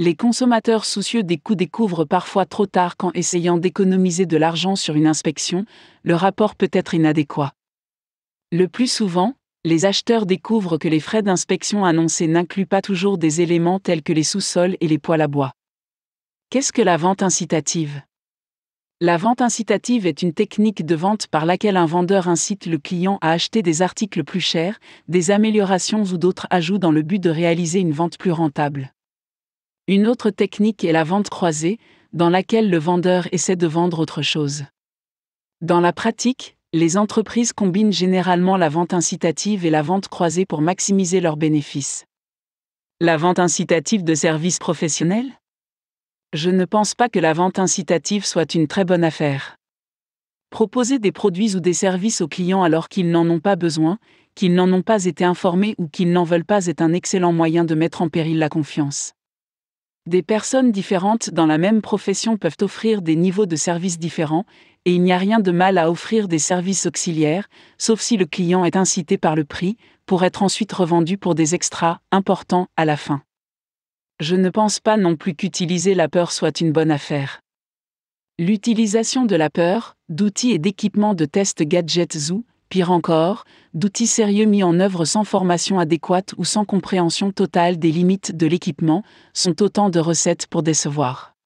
Les consommateurs soucieux des coûts découvrent parfois trop tard qu'en essayant d'économiser de l'argent sur une inspection, le rapport peut être inadéquat. Le plus souvent, les acheteurs découvrent que les frais d'inspection annoncés n'incluent pas toujours des éléments tels que les sous-sols et les poêles à bois. Qu'est-ce que la vente incitative La vente incitative est une technique de vente par laquelle un vendeur incite le client à acheter des articles plus chers, des améliorations ou d'autres ajouts dans le but de réaliser une vente plus rentable. Une autre technique est la vente croisée, dans laquelle le vendeur essaie de vendre autre chose. Dans la pratique, les entreprises combinent généralement la vente incitative et la vente croisée pour maximiser leurs bénéfices. La vente incitative de services professionnels Je ne pense pas que la vente incitative soit une très bonne affaire. Proposer des produits ou des services aux clients alors qu'ils n'en ont pas besoin, qu'ils n'en ont pas été informés ou qu'ils n'en veulent pas est un excellent moyen de mettre en péril la confiance. Des personnes différentes dans la même profession peuvent offrir des niveaux de services différents, et il n'y a rien de mal à offrir des services auxiliaires, sauf si le client est incité par le prix, pour être ensuite revendu pour des extras importants à la fin. Je ne pense pas non plus qu'utiliser la peur soit une bonne affaire. L'utilisation de la peur, d'outils et d'équipements de test gadgets Zoo, pire encore, d'outils sérieux mis en œuvre sans formation adéquate ou sans compréhension totale des limites de l'équipement, sont autant de recettes pour décevoir.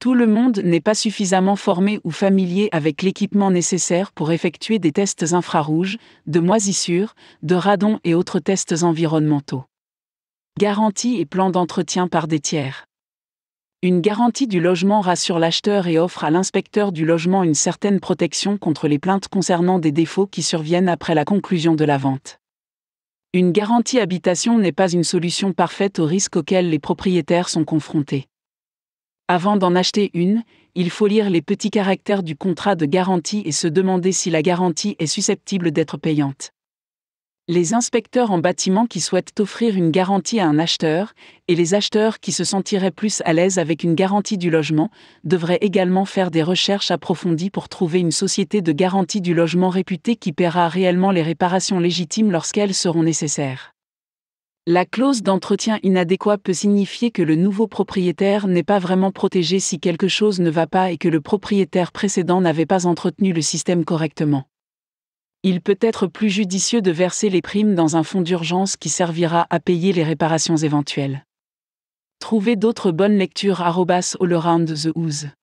Tout le monde n'est pas suffisamment formé ou familier avec l'équipement nécessaire pour effectuer des tests infrarouges, de moisissures, de radon et autres tests environnementaux. Garantie et plans d'entretien par des tiers. Une garantie du logement rassure l'acheteur et offre à l'inspecteur du logement une certaine protection contre les plaintes concernant des défauts qui surviennent après la conclusion de la vente. Une garantie habitation n'est pas une solution parfaite aux risques auxquels les propriétaires sont confrontés. Avant d'en acheter une, il faut lire les petits caractères du contrat de garantie et se demander si la garantie est susceptible d'être payante les inspecteurs en bâtiment qui souhaitent offrir une garantie à un acheteur, et les acheteurs qui se sentiraient plus à l'aise avec une garantie du logement, devraient également faire des recherches approfondies pour trouver une société de garantie du logement réputée qui paiera réellement les réparations légitimes lorsqu'elles seront nécessaires. La clause d'entretien inadéquat peut signifier que le nouveau propriétaire n'est pas vraiment protégé si quelque chose ne va pas et que le propriétaire précédent n'avait pas entretenu le système correctement il peut être plus judicieux de verser les primes dans un fonds d'urgence qui servira à payer les réparations éventuelles. Trouvez d'autres bonnes lectures All Around the